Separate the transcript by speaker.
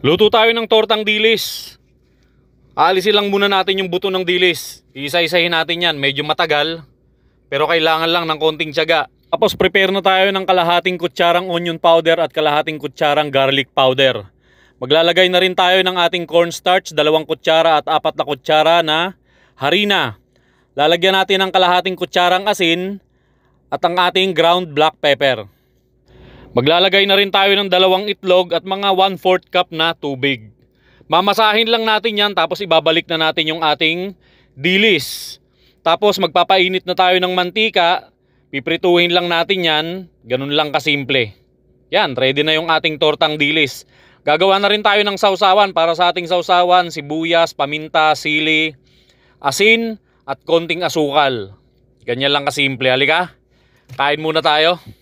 Speaker 1: Luto tayo ng tortang dilis. Aalisin lang muna natin yung buto ng dilis. Isa-isahin natin yan. Medyo matagal. Pero kailangan lang ng konting tiyaga. Tapos prepare na tayo ng kalahating kutsarang onion powder at kalahating kutsarang garlic powder. Maglalagay na rin tayo ng ating cornstarch, dalawang kutsara at apat na kutsara na harina. Lalagyan natin ng kalahating kutsarang asin at ang ating ground black pepper. Maglalagay na rin tayo ng dalawang itlog at mga 1/4 cup na tubig. Mamasahin lang natin yan tapos ibabalik na natin yung ating dilis. Tapos magpapainit na tayo ng mantika. Piprituhin lang natin yan. Ganun lang kasimple. Yan, ready na yung ating tortang dilis. Gagawa na rin tayo ng sausawan para sa ating sausawan, sibuyas, paminta, sili, asin, at konting asukal. Ganyan lang kasimple. Halika, kain muna
Speaker 2: tayo.